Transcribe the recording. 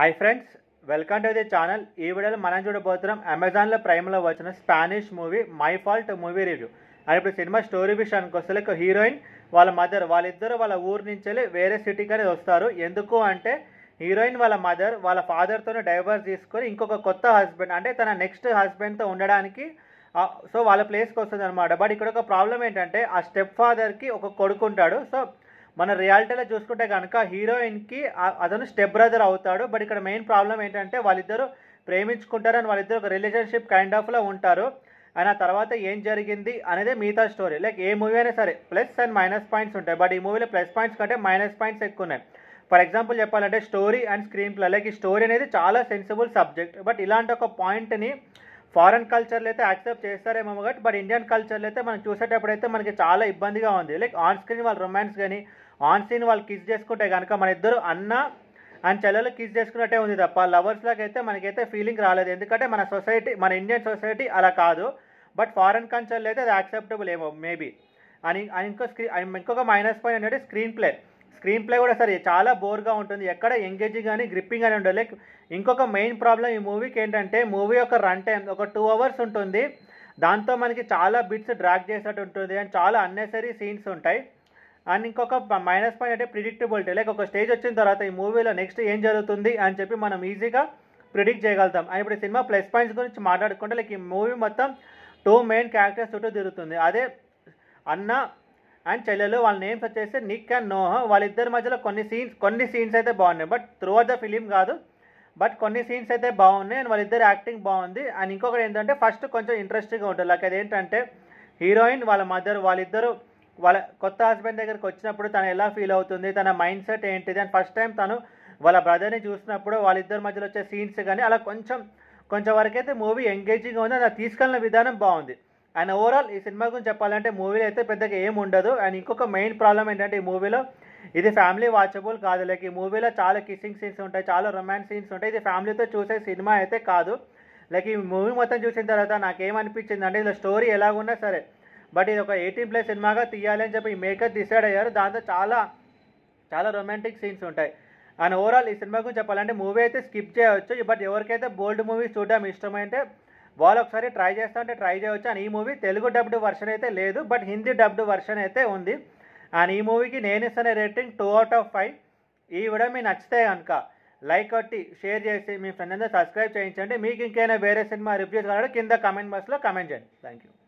hi friends welcome to the channel ఈ వీడియోలో మనం చూడబోతున్నాం అమెజాన్లో ప్రైమ్లో వచ్చిన Spanish movie My Fault movie review and ఇప్పుడు సినిమా స్టోరీ విషయానికి వస్తే హీరోయిన్ వాళ్ళ మదర్ వాళ్ళిద్దరు వాళ్ళ ఊరు నుంచి వెళ్ళి వేరే సిటీకి అనేది వస్తారు ఎందుకు అంటే హీరోయిన్ వాళ్ళ మదర్ వాళ్ళ ఫాదర్తోనే డైవర్స్ తీసుకొని ఇంకొక కొత్త హస్బెండ్ అంటే తన నెక్స్ట్ హస్బెండ్తో ఉండడానికి సో వాళ్ళ ప్లేస్కి వస్తుంది అనమాట బట్ ఇక్కడ ఒక ప్రాబ్లం ఏంటంటే ఆ స్టెప్ ఫాదర్కి ఒక కొడుకు ఉంటాడు సో మన రియాలిటీలో చూసుకుంటే కనుక హీరోయిన్కి అతను స్టెప్ బ్రదర్ అవుతాడు బట్ ఇక్కడ మెయిన్ ప్రాబ్లం ఏంటంటే వాళ్ళిద్దరు ప్రేమించుకుంటారు అండ్ వాళ్ళిద్దరు ఒక రిలేషన్షిప్ కైండ్ ఆఫ్లో ఉంటారు అండ్ ఆ తర్వాత ఏం జరిగింది అనేది మిగతా స్టోరీ లైక్ ఏ మూవీ అయినా సరే ప్లస్ అండ్ మైనస్ పాయింట్స్ ఉంటాయి బట్ ఈ మూవీలో ప్లస్ పాయింట్స్ కంటే మైనస్ పాయింట్స్ ఎక్కువ ఉన్నాయి ఫర్ ఎగ్జాంపుల్ చెప్పాలంటే story and screen play like ఈ స్టోరీ అనేది చాలా సెన్సిబుల్ సబ్జెక్ట్ బట్ ఇలాంటి ఒక పాయింట్ని ఫారెన్ కల్చర్లో అయితే యాక్సెప్ట్ చేస్తారేమో కాబట్టి బట్ ఇండియన్ కల్చర్లో అయితే మనం చూసేటప్పుడైతే మనకి చాలా ఇబ్బందిగా ఉంది లైక్ ఆన్ స్క్రీన్ వాళ్ళ రొమాన్స్ కానీ ఆన్ సీన్ వాళ్ళు కిస్ చేసుకుంటే కనుక మన ఇద్దరు అన్న అండ్ చెల్లెలు కిస్ చేసుకున్నట్టే ఉంది తప్ప లవర్స్లోకి అయితే మనకైతే ఫీలింగ్ రాలేదు ఎందుకంటే మన సొసైటీ మన ఇండియన్ సొసైటీ అలా కాదు బట్ ఫారెన్ కంట్రీలో అయితే అది యాక్సెప్టబుల్ ఏమో మేబీ అని ఇంకో స్క్రీన్ ఇంకొక మైనస్ పాయింట్ ఏంటంటే స్క్రీన్ ప్లే స్క్రీన్ ప్లే కూడా సరే చాలా బోర్గా ఉంటుంది ఎక్కడ ఎంగేజింగ్ కానీ గ్రిప్పింగ్ అని ఉండదు లైక్ ఇంకొక మెయిన్ ప్రాబ్లం ఈ మూవీకి ఏంటంటే మూవీ యొక్క రన్ టైం ఒక టూ అవర్స్ ఉంటుంది దాంతో మనకి చాలా బిట్స్ డ్రాక్ చేసినట్టు ఉంటుంది అండ్ చాలా అన్నెసరీ సీన్స్ ఉంటాయి అండ్ ఇంకొక మైనస్ పాయింట్ అంటే ప్రిడిక్టబిలిటీ లైక్ ఒక స్టేజ్ వచ్చిన తర్వాత ఈ మూవీలో నెక్స్ట్ ఏం జరుగుతుంది అని చెప్పి మనం ఈజీగా ప్రిడిక్ట్ చేయగలుగుతాం అండ్ ఇప్పుడు సినిమా ప్లస్ పాయింట్స్ గురించి మాట్లాడుకుంటే లైక్ ఈ మూవీ మొత్తం టూ మెయిన్ క్యారెక్టర్స్ చుట్టూ తిరుగుతుంది అదే అన్న అండ్ చెల్లెలు వాళ్ళ నేమ్స్ వచ్చేసి నిక్ అండ్ నోహ వాళ్ళిద్దరి మధ్యలో కొన్ని సీన్స్ కొన్ని సీన్స్ అయితే బాగున్నాయి బట్ త్రూ ద ఫిలిం కాదు బట్ కొన్ని సీన్స్ అయితే బాగున్నాయి అండ్ వాళ్ళిద్దరు యాక్టింగ్ బాగుంది అండ్ ఇంకొకటి ఏంటంటే ఫస్ట్ కొంచెం ఇంట్రెస్టింగ్గా ఉంటుంది లైక్ అదేంటంటే హీరోయిన్ వాళ్ళ మదర్ వాళ్ళిద్దరు వాళ్ళ కొత్త హస్బెండ్ దగ్గరికి వచ్చినప్పుడు తను ఎలా ఫీల్ అవుతుంది తన మైండ్ సెట్ ఏంటిది అండ్ ఫస్ట్ టైం తను వాళ్ళ బ్రదర్ని చూసినప్పుడు వాళ్ళిద్దరి మధ్యలో వచ్చే సీన్స్ కానీ అలా కొంచెం కొంచెం వరకైతే మూవీ ఎంగేజింగ్ ఉంది అది తీసుకెళ్ళిన విధానం బాగుంది అండ్ ఓవరాల్ ఈ సినిమా గురించి చెప్పాలంటే మూవీలో అయితే పెద్దగా ఏం ఉండదు అండ్ ఇంకొక మెయిన్ ప్రాబ్లం ఏంటంటే ఈ మూవీలో ఇది ఫ్యామిలీ వాచబుల్ కాదు లైక్ ఈ మూవీలో చాలా కిస్సింగ్ సీన్స్ ఉంటాయి చాలా రొమాన్స్ సీన్స్ ఉంటాయి ఇది ఫ్యామిలీతో చూసే సినిమా అయితే కాదు లైక్ ఈ మూవీ మొత్తం చూసిన తర్వాత నాకేమనిపించింది అంటే ఇందులో స్టోరీ ఎలాగున్నా సరే బట్ ఇది ఒక ఎయిటీన్ ప్లస్ సినిమాగా తీయాలి అని చెప్పి మేకర్ డిసైడ్ అయ్యారు దాంతో చాలా చాలా రొమాంటిక్ సీన్స్ ఉంటాయి అండ్ ఓవరాల్ ఈ సినిమా గురించి చెప్పాలంటే మూవీ అయితే స్కిప్ చేయవచ్చు బట్ ఎవరికైతే బోల్డ్ మూవీస్ చూడడం ఇష్టమైతే వాళ్ళు ఒకసారి ట్రై చేస్తా ఉంటే ట్రై చేయవచ్చు అండ్ ఈ మూవీ తెలుగు డబ్డ్ వర్షన్ అయితే లేదు బట్ హిందీ డబ్డ్ వర్షన్ అయితే ఉంది అండ్ ఈ మూవీకి నేను ఇస్తున్న rating two out of five ఈ వీడియో మీకు నచ్చితే కనుక లైక్ కొట్టి షేర్ చేసి మీ ఫ్రెండ్ అందరూ సబ్స్క్రైబ్ చేయించండి మీకు ఇంకైనా వేరే సినిమా రివ్యూస్ కావాలంటే కింద కమెంట్ బాక్స్లో కమెంట్ చేయండి థ్యాంక్ యూ